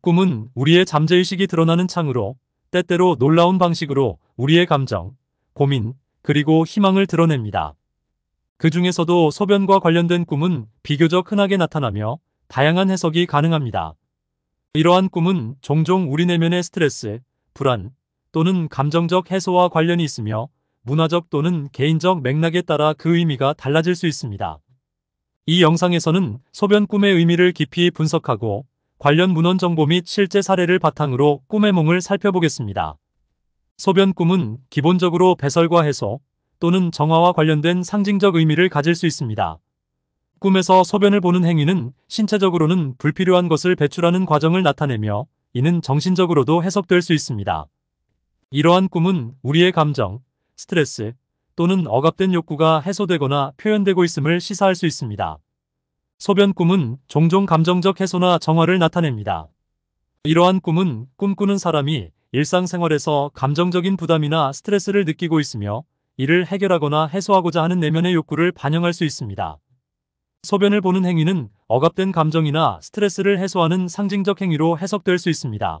꿈은 우리의 잠재의식이 드러나는 창으로 때때로 놀라운 방식으로 우리의 감정, 고민, 그리고 희망을 드러냅니다. 그 중에서도 소변과 관련된 꿈은 비교적 흔하게 나타나며 다양한 해석이 가능합니다. 이러한 꿈은 종종 우리 내면의 스트레스, 불안 또는 감정적 해소와 관련이 있으며 문화적 또는 개인적 맥락에 따라 그 의미가 달라질 수 있습니다. 이 영상에서는 소변 꿈의 의미를 깊이 분석하고 관련 문헌 정보 및 실제 사례를 바탕으로 꿈의 몽을 살펴보겠습니다. 소변 꿈은 기본적으로 배설과 해소 또는 정화와 관련된 상징적 의미를 가질 수 있습니다. 꿈에서 소변을 보는 행위는 신체적으로는 불필요한 것을 배출하는 과정을 나타내며 이는 정신적으로도 해석될 수 있습니다. 이러한 꿈은 우리의 감정, 스트레스 또는 억압된 욕구가 해소되거나 표현되고 있음을 시사할 수 있습니다. 소변 꿈은 종종 감정적 해소나 정화를 나타냅니다. 이러한 꿈은 꿈꾸는 사람이 일상생활에서 감정적인 부담이나 스트레스를 느끼고 있으며 이를 해결하거나 해소하고자 하는 내면의 욕구를 반영할 수 있습니다. 소변을 보는 행위는 억압된 감정이나 스트레스를 해소하는 상징적 행위로 해석될 수 있습니다.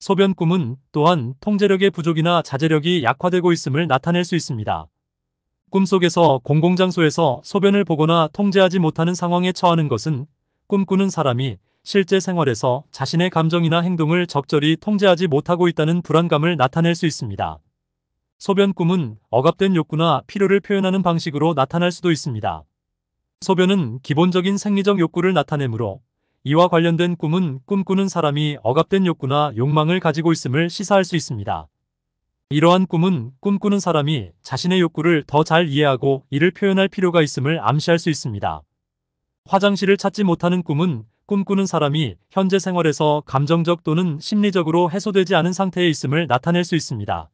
소변 꿈은 또한 통제력의 부족이나 자제력이 약화되고 있음을 나타낼 수 있습니다. 꿈속에서 공공장소에서 소변을 보거나 통제하지 못하는 상황에 처하는 것은 꿈꾸는 사람이 실제 생활에서 자신의 감정이나 행동을 적절히 통제하지 못하고 있다는 불안감을 나타낼 수 있습니다. 소변 꿈은 억압된 욕구나 필요를 표현하는 방식으로 나타날 수도 있습니다. 소변은 기본적인 생리적 욕구를 나타내므로 이와 관련된 꿈은 꿈꾸는 사람이 억압된 욕구나 욕망을 가지고 있음을 시사할 수 있습니다. 이러한 꿈은 꿈꾸는 사람이 자신의 욕구를 더 잘 이해하고 이를 표현할 필요가 있음을 암시할 수 있습니다. 화장실을 찾지 못하는 꿈은 꿈꾸는 사람이 현재 생활에서 감정적 또는 심리적으로 해소되지 않은 상태에 있음을 나타낼 수 있습니다.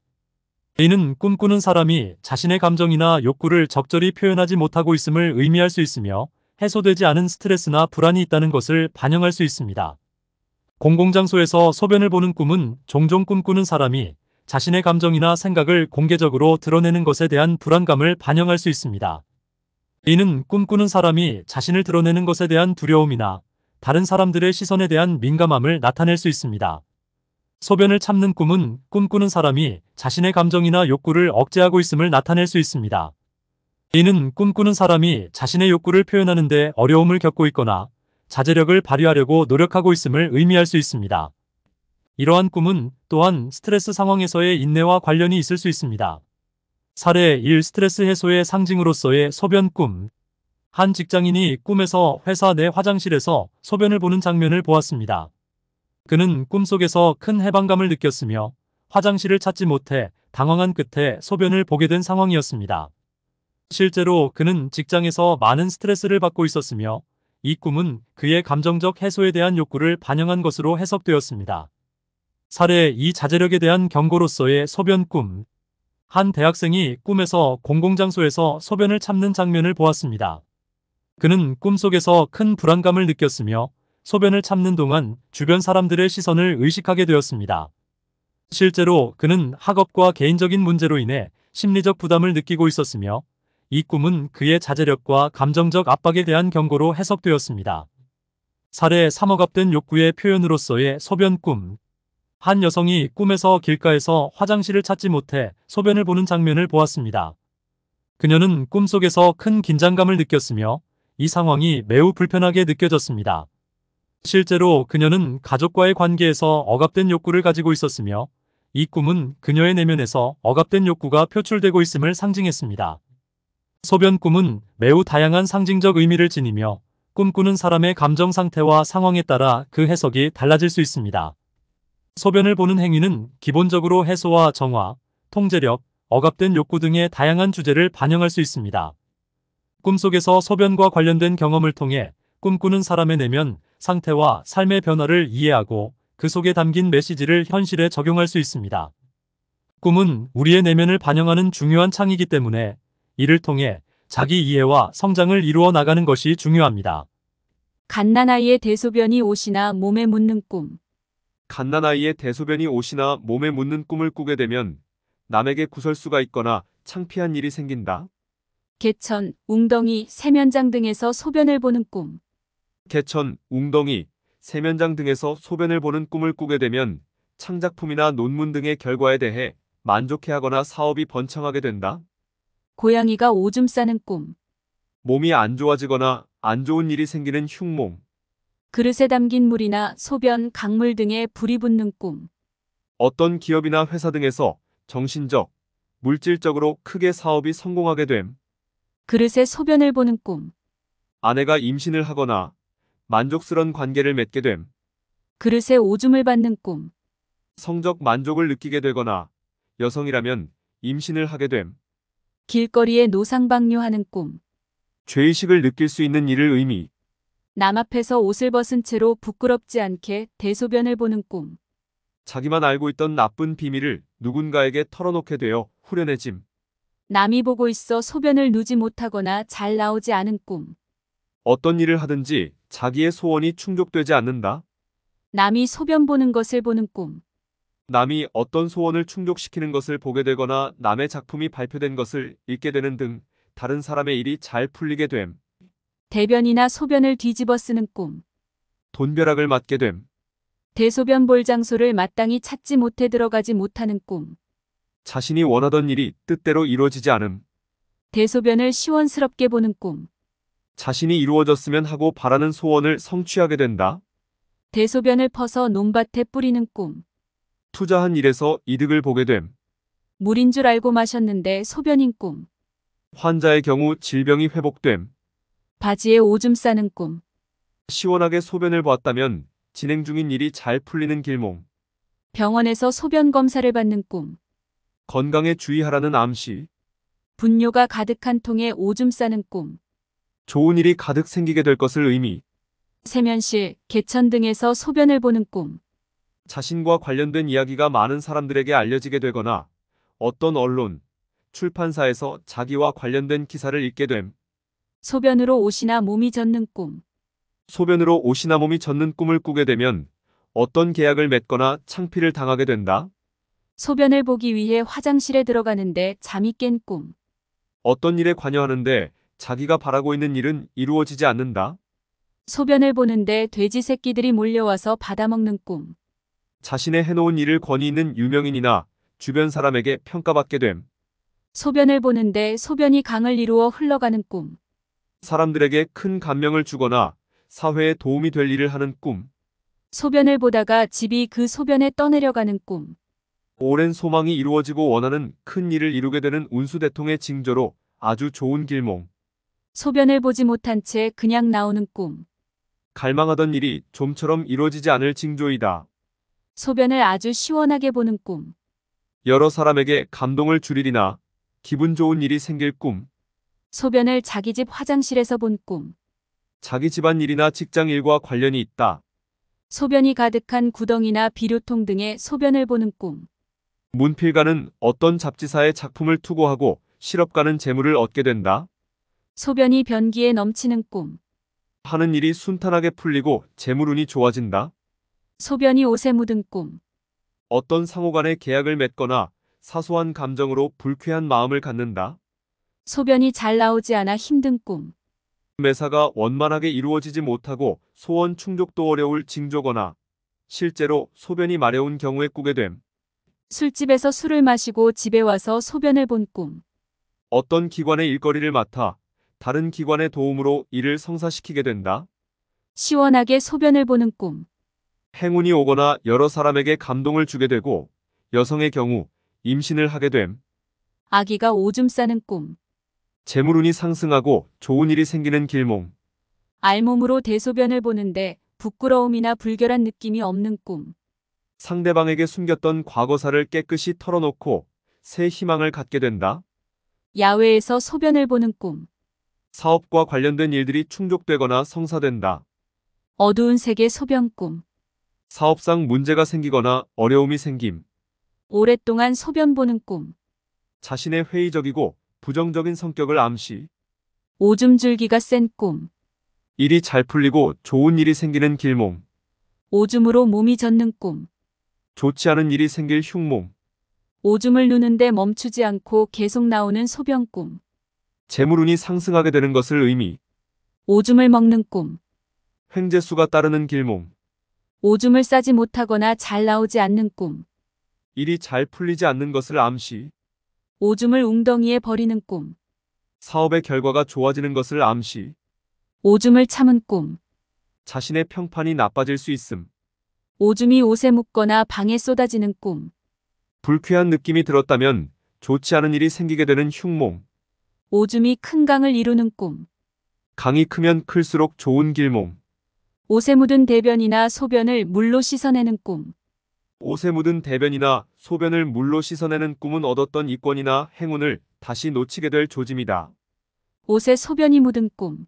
이는 꿈꾸는 사람이 자신의 감정이나 욕구를 적절히 표현하지 못하고 있음을 의미할 수 있으며 해소되지 않은 스트레스나 불안이 있다는 것을 반영할 수 있습니다. 공공장소에서 소변을 보는 꿈은 종종 꿈꾸는 사람이 자신의 감정이나 생각을 공개적으로 드러내는 것에 대한 불안감을 반영할 수 있습니다. 이는 꿈꾸는 사람이 자신을 드러내는 것에 대한 두려움이나 다른 사람들의 시선에 대한 민감함을 나타낼 수 있습니다. 소변을 참는 꿈은 꿈꾸는 사람이 자신의 감정이나 욕구를 억제하고 있음을 나타낼 수 있습니다. 이는 꿈꾸는 사람이 자신의 욕구를 표현하는데 어려움을 겪고 있거나 자제력을 발휘하려고 노력하고 있음을 의미할 수 있습니다. 이러한 꿈은 또한 스트레스 상황에서의 인내와 관련이 있을 수 있습니다. 사례 1. 스트레스 해소의 상징으로서의 소변 꿈. 한 직장인이 꿈에서 회사 내 화장실에서 소변을 보는 장면을 보았습니다. 그는 꿈속에서 큰 해방감을 느꼈으며 화장실을 찾지 못해 당황한 끝에 소변을 보게 된 상황이었습니다. 실제로 그는 직장에서 많은 스트레스를 받고 있었으며 이 꿈은 그의 감정적 해소에 대한 욕구를 반영한 것으로 해석되었습니다. 사례 2 자제력에 대한 경고로서의 소변 꿈. 한 대학생이 꿈에서 공공장소에서 소변을 참는 장면을 보았습니다. 그는 꿈속에서 큰 불안감을 느꼈으며 소변을 참는 동안 주변 사람들의 시선을 의식하게 되었습니다. 실제로 그는 학업과 개인적인 문제로 인해 심리적 부담을 느끼고 있었으며 이 꿈은 그의 자제력과 감정적 압박에 대한 경고로 해석되었습니다. 사례 3억앞된 욕구의 표현으로서의 소변 꿈한 여성이 꿈에서 길가에서 화장실을 찾지 못해 소변을 보는 장면을 보았습니다. 그녀는 꿈속에서 큰 긴장감을 느꼈으며 이 상황이 매우 불편하게 느껴졌습니다. 실제로 그녀는 가족과의 관계에서 억압된 욕구를 가지고 있었으며 이 꿈은 그녀의 내면에서 억압된 욕구가 표출되고 있음을 상징했습니다. 소변 꿈은 매우 다양한 상징적 의미를 지니며 꿈꾸는 사람의 감정 상태와 상황에 따라 그 해석이 달라질 수 있습니다. 소변을 보는 행위는 기본적으로 해소와 정화, 통제력, 억압된 욕구 등의 다양한 주제를 반영할 수 있습니다. 꿈속에서 소변과 관련된 경험을 통해 꿈꾸는 사람의 내면 상태와 삶의 변화를 이해하고 그 속에 담긴 메시지를 현실에 적용할 수 있습니다. 꿈은 우리의 내면을 반영하는 중요한 창이기 때문에 이를 통해 자기 이해와 성장을 이루어 나가는 것이 중요합니다. 갓난아이의 대소변이 옷이나 몸에 묻는 꿈 갓난아이의 대소변이 옷이나 몸에 묻는 꿈을 꾸게 되면 남에게 구설수가 있거나 창피한 일이 생긴다. 개천, 웅덩이, 세면장 등에서 소변을 보는 꿈. 개천, 웅덩이, 세면장 등에서 소변을 보는 꿈을 꾸게 되면 창작품이나 논문 등의 결과에 대해 만족해하거나 사업이 번창하게 된다. 고양이가 오줌 싸는 꿈. 몸이 안 좋아지거나 안 좋은 일이 생기는 흉몽. 그릇에 담긴 물이나 소변, 강물 등에 불이 붙는 꿈. 어떤 기업이나 회사 등에서 정신적, 물질적으로 크게 사업이 성공하게 됨. 그릇에 소변을 보는 꿈. 아내가 임신을 하거나 만족스런 관계를 맺게 됨. 그릇에 오줌을 받는 꿈. 성적 만족을 느끼게 되거나 여성이라면 임신을 하게 됨. 길거리에 노상방뇨하는 꿈. 죄의식을 느낄 수 있는 일을 의미 남 앞에서 옷을 벗은 채로 부끄럽지 않게 대소변을 보는 꿈. 자기만 알고 있던 나쁜 비밀을 누군가에게 털어놓게 되어 후련해짐. 남이 보고 있어 소변을 누지 못하거나 잘 나오지 않은 꿈. 어떤 일을 하든지 자기의 소원이 충족되지 않는다. 남이 소변 보는 것을 보는 꿈. 남이 어떤 소원을 충족시키는 것을 보게 되거나 남의 작품이 발표된 것을 읽게 되는 등 다른 사람의 일이 잘 풀리게 됨. 대변이나 소변을 뒤집어 쓰는 꿈, 돈벼락을 맞게 됨, 대소변 볼 장소를 마땅히 찾지 못해 들어가지 못하는 꿈, 자신이 원하던 일이 뜻대로 이루어지지 않음, 대소변을 시원스럽게 보는 꿈, 자신이 이루어졌으면 하고 바라는 소원을 성취하게 된다. 대소변을 퍼서 논밭에 뿌리는 꿈, 투자한 일에서 이득을 보게 됨, 물인 줄 알고 마셨는데 소변인 꿈, 환자의 경우 질병이 회복됨, 바지에 오줌 싸는 꿈. 시원하게 소변을 보았다면 진행 중인 일이 잘 풀리는 길몽. 병원에서 소변 검사를 받는 꿈. 건강에 주의하라는 암시. 분뇨가 가득한 통에 오줌 싸는 꿈. 좋은 일이 가득 생기게 될 것을 의미. 세면실, 개천 등에서 소변을 보는 꿈. 자신과 관련된 이야기가 많은 사람들에게 알려지게 되거나 어떤 언론, 출판사에서 자기와 관련된 기사를 읽게 됨. 소변으로 옷이나 몸이 젖는 꿈. 소변으로 옷이나 몸이 젖는 꿈을 꾸게 되면 어떤 계약을 맺거나 창피를 당하게 된다. 소변을 보기 위해 화장실에 들어가는데 잠이 깬 꿈. 어떤 일에 관여하는데 자기가 바라고 있는 일은 이루어지지 않는다. 소변을 보는데 돼지 새끼들이 몰려와서 받아먹는 꿈. 자신의 해놓은 일을 권위 있는 유명인이나 주변 사람에게 평가받게 됨. 소변을 보는데 소변이 강을 이루어 흘러가는 꿈. 사람들에게 큰 감명을 주거나 사회에 도움이 될 일을 하는 꿈. 소변을 보다가 집이 그 소변에 떠내려가는 꿈. 오랜 소망이 이루어지고 원하는 큰 일을 이루게 되는 운수대통의 징조로 아주 좋은 길몽. 소변을 보지 못한 채 그냥 나오는 꿈. 갈망하던 일이 좀처럼 이루어지지 않을 징조이다. 소변을 아주 시원하게 보는 꿈. 여러 사람에게 감동을 줄이리나 기분 좋은 일이 생길 꿈. 소변을 자기 집 화장실에서 본 꿈. 자기 집안 일이나 직장 일과 관련이 있다. 소변이 가득한 구덩이나 비료통 등의 소변을 보는 꿈. 문필가는 어떤 잡지사의 작품을 투고하고 실업가는 재물을 얻게 된다. 소변이 변기에 넘치는 꿈. 하는 일이 순탄하게 풀리고 재물운이 좋아진다. 소변이 옷에 묻은 꿈. 어떤 상호간의 계약을 맺거나 사소한 감정으로 불쾌한 마음을 갖는다. 소변이 잘 나오지 않아 힘든 꿈. 매사가 원만하게 이루어지지 못하고 소원 충족도 어려울 징조거나 실제로 소변이 마려운 경우에 꾸게 됨. 술집에서 술을 마시고 집에 와서 소변을 본 꿈. 어떤 기관의 일거리를 맡아 다른 기관의 도움으로 이를 성사시키게 된다. 시원하게 소변을 보는 꿈. 행운이 오거나 여러 사람에게 감동을 주게 되고 여성의 경우 임신을 하게 됨. 아기가 오줌 싸는 꿈. 재물운이 상승하고 좋은 일이 생기는 길몽. 알몸으로 대소변을 보는데 부끄러움이나 불결한 느낌이 없는 꿈. 상대방에게 숨겼던 과거사를 깨끗이 털어놓고 새 희망을 갖게 된다. 야외에서 소변을 보는 꿈. 사업과 관련된 일들이 충족되거나 성사된다. 어두운 세계 소변 꿈. 사업상 문제가 생기거나 어려움이 생김. 오랫동안 소변 보는 꿈. 자신의 회의적이고 부정적인 성격을 암시. 오줌 줄기가 센 꿈. 일이 잘 풀리고 좋은 일이 생기는 길몽. 오줌으로 몸이 젖는 꿈. 좋지 않은 일이 생길 흉몽. 오줌을 누는데 멈추지 않고 계속 나오는 소변꿈. 재물운이 상승하게 되는 것을 의미. 오줌을 먹는 꿈. 횡재수가 따르는 길몽. 오줌을 싸지 못하거나 잘 나오지 않는 꿈. 일이 잘 풀리지 않는 것을 암시. 오줌을 웅덩이에 버리는 꿈. 사업의 결과가 좋아지는 것을 암시. 오줌을 참은 꿈. 자신의 평판이 나빠질 수 있음. 오줌이 옷에 묻거나 방에 쏟아지는 꿈. 불쾌한 느낌이 들었다면 좋지 않은 일이 생기게 되는 흉몽. 오줌이 큰 강을 이루는 꿈. 강이 크면 클수록 좋은 길몽. 옷에 묻은 대변이나 소변을 물로 씻어내는 꿈. 옷에 묻은 대변이나 소변을 물로 씻어내는 꿈은 얻었던 이권이나 행운을 다시 놓치게 될 조짐이다. 옷에 소변이 묻은 꿈.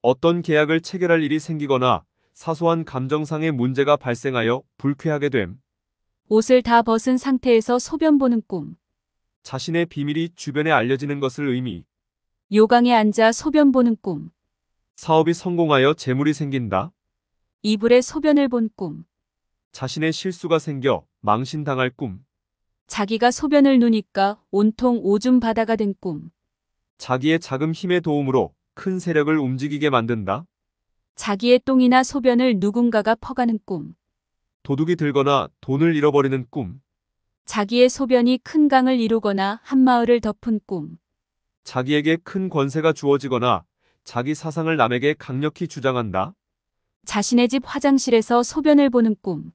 어떤 계약을 체결할 일이 생기거나 사소한 감정상의 문제가 발생하여 불쾌하게 됨. 옷을 다 벗은 상태에서 소변 보는 꿈. 자신의 비밀이 주변에 알려지는 것을 의미. 요강에 앉아 소변 보는 꿈. 사업이 성공하여 재물이 생긴다. 이불에 소변을 본 꿈. 자신의 실수가 생겨 망신당할 꿈. 자기가 소변을 누니까 온통 오줌 바다가 된 꿈. 자기의 작은 힘의 도움으로 큰 세력을 움직이게 만든다. 자기의 똥이나 소변을 누군가가 퍼가는 꿈. 도둑이 들거나 돈을 잃어버리는 꿈. 자기의 소변이 큰 강을 이루거나 한 마을을 덮은 꿈. 자기에게 큰 권세가 주어지거나 자기 사상을 남에게 강력히 주장한다. 자신의 집 화장실에서 소변을 보는 꿈.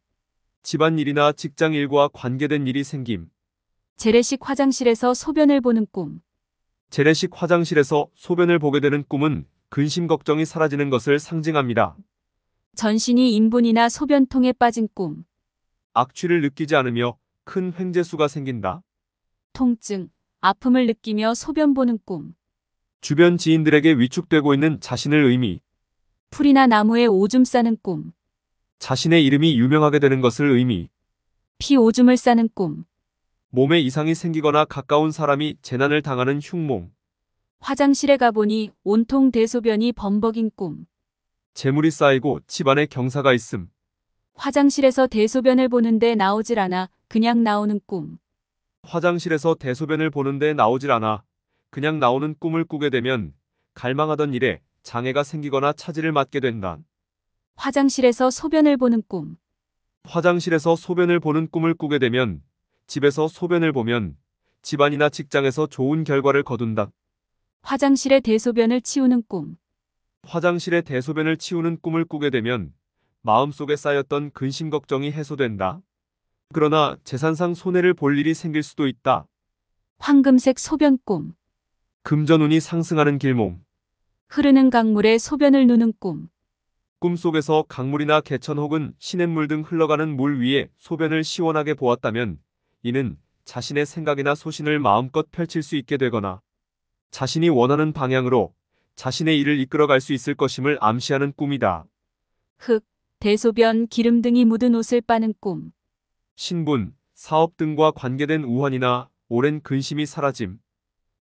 집안일이나 직장일과 관계된 일이 생김. 재래식 화장실에서 소변을 보는 꿈. 재래식 화장실에서 소변을 보게 되는 꿈은 근심 걱정이 사라지는 것을 상징합니다. 전신이 인분이나 소변통에 빠진 꿈. 악취를 느끼지 않으며 큰 횡재수가 생긴다. 통증, 아픔을 느끼며 소변 보는 꿈. 주변 지인들에게 위축되고 있는 자신을 의미. 풀이나 나무에 오줌 싸는 꿈. 자신의 이름이 유명하게 되는 것을 의미. 피 오줌을 싸는 꿈. 몸에 이상이 생기거나 가까운 사람이 재난을 당하는 흉몽. 화장실에 가보니 온통 대소변이 범벅인 꿈. 재물이 쌓이고 집안에 경사가 있음. 화장실에서 대소변을 보는데 나오질 않아 그냥 나오는 꿈. 화장실에서 대소변을 보는데 나오질 않아 그냥 나오는 꿈을 꾸게 되면 갈망하던 일에 장애가 생기거나 차질을 맞게 된다. 화장실에서 소변을 보는 꿈. 화장실에서 소변을 보는 꿈을 꾸게 되면 집에서 소변을 보면 집안이나 직장에서 좋은 결과를 거둔다. 화장실에 대소변을 치우는 꿈. 화장실에 대소변을 치우는 꿈을 꾸게 되면 마음속에 쌓였던 근심 걱정이 해소된다. 그러나 재산상 손해를 볼 일이 생길 수도 있다. 황금색 소변 꿈. 금전운이 상승하는 길몽. 흐르는 강물에 소변을 누는 꿈. 꿈속에서 강물이나 개천 혹은 시냇물 등 흘러가는 물 위에 소변을 시원하게 보았다면 이는 자신의 생각이나 소신을 마음껏 펼칠 수 있게 되거나 자신이 원하는 방향으로 자신의 일을 이끌어갈 수 있을 것임을 암시하는 꿈이다. 흙, 대소변, 기름 등이 묻은 옷을 빠는 꿈. 신분, 사업 등과 관계된 우환이나 오랜 근심이 사라짐,